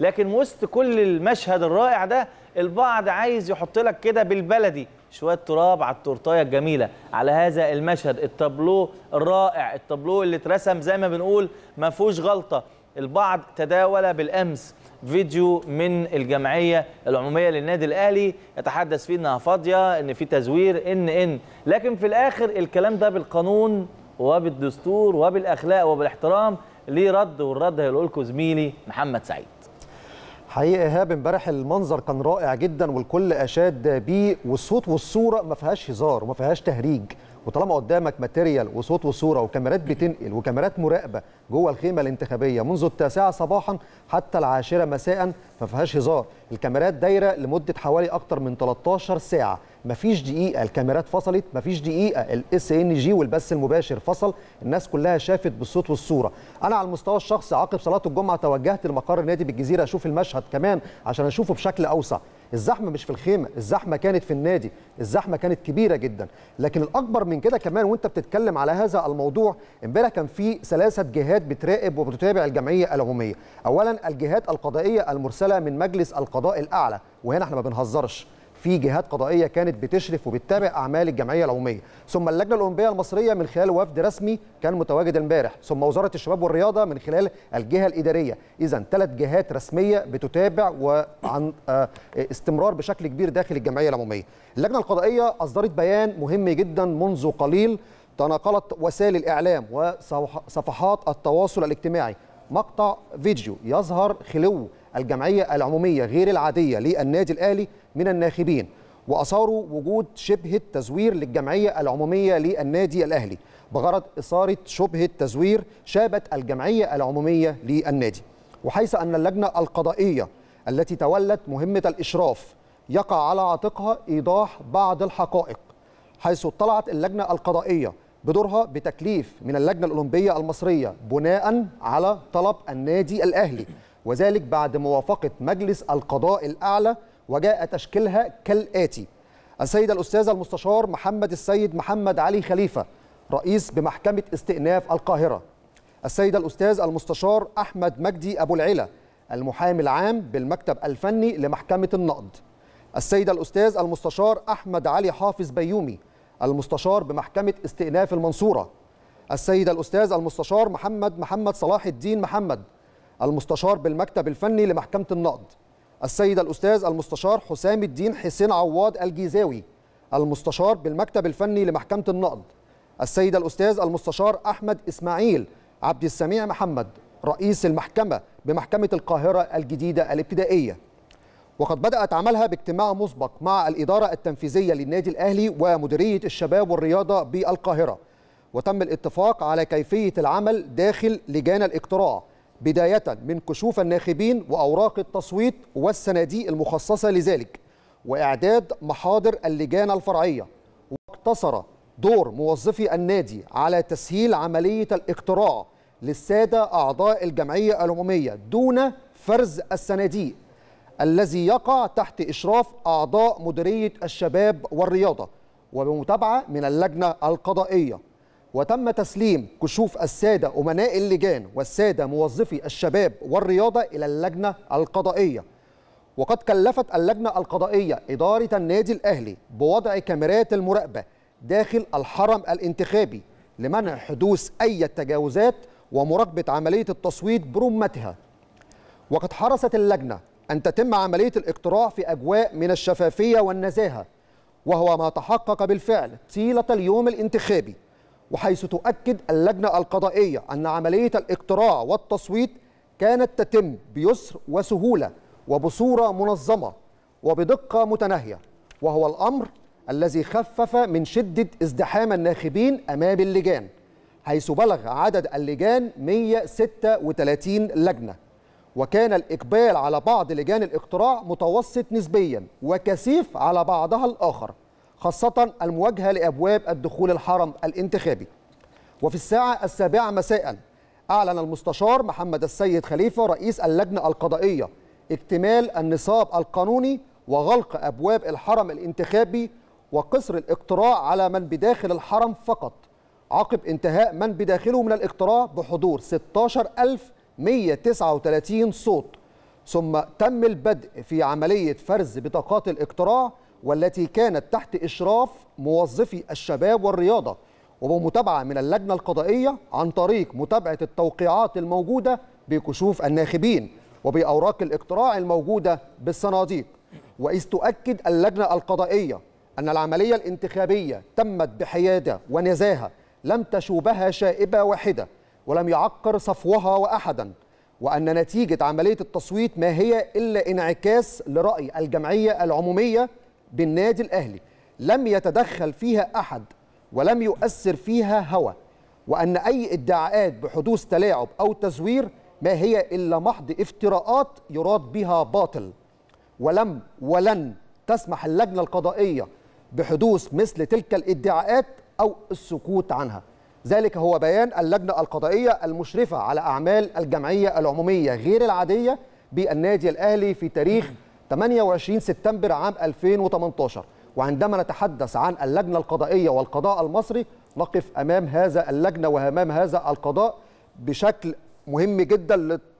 لكن وسط كل المشهد الرائع ده البعض عايز يحط لك كده بالبلدي شويه تراب على التورتايه الجميله على هذا المشهد التابلو الرائع التابلو اللي اترسم زي ما بنقول ما فيهوش غلطه البعض تداول بالامس فيديو من الجمعيه العموميه للنادي الاهلي يتحدث فيه انها فاضيه ان في تزوير ان ان لكن في الاخر الكلام ده بالقانون وبالدستور وبالاخلاق وبالاحترام ليه رد والرد هيقول لكم زميلي محمد سعيد حقيقة إيهاب امبارح المنظر كان رائع جدا والكل أشاد بيه والصوت والصورة ما فيهاش هزار وما فيهاش تهريج وطالما قدامك ماتيريال وصوت وصوره وكاميرات بتنقل وكاميرات مراقبه جوه الخيمه الانتخابيه منذ التاسعه صباحا حتى العاشره مساء ما فيهاش هزار الكاميرات دايره لمده حوالي اكتر من 13 ساعه مفيش دقيقه الكاميرات فصلت مفيش دقيقه الاس ان جي والبث المباشر فصل الناس كلها شافت بالصوت والصوره انا على المستوى الشخصي عقب صلاه الجمعه توجهت لمقر نادي بالجزيره اشوف المشهد كمان عشان اشوفه بشكل اوسع الزحمه مش في الخيمه الزحمه كانت في النادي الزحمه كانت كبيره جدا لكن الاكبر من كده كمان وانت بتتكلم على هذا الموضوع امبارح كان في ثلاثه جهات بتراقب وبتتابع الجمعيه العموميه اولا الجهات القضائيه المرسله من مجلس القضاء الاعلى وهنا احنا ما بنهزرش في جهات قضائيه كانت بتشرف وبتتابع اعمال الجمعيه العموميه ثم اللجنه الاولمبيه المصريه من خلال وفد رسمي كان متواجد امبارح ثم وزاره الشباب والرياضه من خلال الجهه الاداريه اذا ثلاث جهات رسميه بتتابع وعن آه، استمرار بشكل كبير داخل الجمعيه العموميه اللجنه القضائيه اصدرت بيان مهم جدا منذ قليل تناقلت وسائل الاعلام وصفحات التواصل الاجتماعي مقطع فيديو يظهر خلو الجمعيه العموميه غير العاديه للنادي الاهلي من الناخبين وأثاروا وجود شبه التزوير للجمعية العمومية للنادي الأهلي بغرض إثارة شبهة تزوير شابت الجمعية العمومية للنادي وحيث أن اللجنة القضائية التي تولت مهمة الإشراف يقع على عاتقها إيضاح بعض الحقائق حيث اطلعت اللجنة القضائية بدورها بتكليف من اللجنة الأولمبية المصرية بناء على طلب النادي الأهلي وذلك بعد موافقة مجلس القضاء الأعلى وجاء تشكيلها كالآتي السيد الأستاذ المستشار محمد السيد محمد علي خليفة رئيس بمحكمة استئناف القاهرة السيد الأستاذ المستشار أحمد مجدي أبو العلا المحامي العام بالمكتب الفني لمحكمة النقد السيد الأستاذ المستشار أحمد علي حافظ بيومي المستشار بمحكمة استئناف المنصورة السيد الأستاذ المستشار محمد محمد صلاح الدين محمد المستشار بالمكتب الفني لمحكمة النقد السيد الأستاذ المستشار حسام الدين حسين عواد الجيزاوي المستشار بالمكتب الفني لمحكمة النقد السيد الأستاذ المستشار أحمد إسماعيل عبد السميع محمد رئيس المحكمة بمحكمة القاهرة الجديدة الابتدائية وقد بدأت عملها باجتماع مسبق مع الإدارة التنفيذية للنادي الأهلي ومديرية الشباب والرياضة بالقاهرة وتم الاتفاق على كيفية العمل داخل لجان الاقتراع بداية من كشوف الناخبين وأوراق التصويت والصناديق المخصصة لذلك وإعداد محاضر اللجان الفرعية واقتصر دور موظفي النادي على تسهيل عملية الاقتراع للسادة أعضاء الجمعية العمومية دون فرز الصناديق الذي يقع تحت إشراف أعضاء مديرية الشباب والرياضة وبمتابعة من اللجنة القضائية وتم تسليم كشوف السادة أمناء اللجان والسادة موظفي الشباب والرياضة إلى اللجنة القضائية وقد كلفت اللجنة القضائية إدارة النادي الأهلي بوضع كاميرات المراقبة داخل الحرم الانتخابي لمنع حدوث أي تجاوزات ومراقبة عملية التصويت برمتها وقد حرصت اللجنة أن تتم عملية الاقتراع في أجواء من الشفافية والنزاهة وهو ما تحقق بالفعل طيلة اليوم الانتخابي وحيث تؤكد اللجنة القضائية أن عملية الاقتراع والتصويت كانت تتم بيسر وسهولة وبصورة منظمة وبدقة متناهية وهو الأمر الذي خفف من شدة ازدحام الناخبين أمام اللجان حيث بلغ عدد اللجان 136 لجنة وكان الإقبال على بعض لجان الاقتراع متوسط نسبيا وكثيف على بعضها الآخر خاصة المواجهة لأبواب الدخول الحرم الانتخابي وفي الساعة السابعة مساء أعلن المستشار محمد السيد خليفة رئيس اللجنة القضائية اكتمال النصاب القانوني وغلق أبواب الحرم الانتخابي وقصر الاقتراع على من بداخل الحرم فقط عقب انتهاء من بداخله من الاقتراع بحضور 16139 صوت ثم تم البدء في عملية فرز بطاقات الاقتراع والتي كانت تحت إشراف موظفي الشباب والرياضة وبمتابعة من اللجنة القضائية عن طريق متابعة التوقيعات الموجودة بكشوف الناخبين وبأوراق الاقتراع الموجودة بالصناديق وإذ تؤكد اللجنة القضائية أن العملية الانتخابية تمت بحيادة ونزاهة لم تشوبها شائبة واحدة ولم يعقر صفوها وأحدا وأن نتيجة عملية التصويت ما هي إلا انعكاس لرأي الجمعية العمومية بالنادي الأهلي لم يتدخل فيها أحد ولم يؤثر فيها هوى وأن أي ادعاءات بحدوث تلاعب أو تزوير ما هي إلا محض افتراءات يراد بها باطل ولم ولن تسمح اللجنة القضائية بحدوث مثل تلك الادعاءات أو السكوت عنها ذلك هو بيان اللجنة القضائية المشرفة على أعمال الجمعية العمومية غير العادية بالنادي الأهلي في تاريخ 28 سبتمبر عام 2018 وعندما نتحدث عن اللجنة القضائية والقضاء المصري نقف أمام هذا اللجنة وأمام هذا القضاء بشكل مهم جدا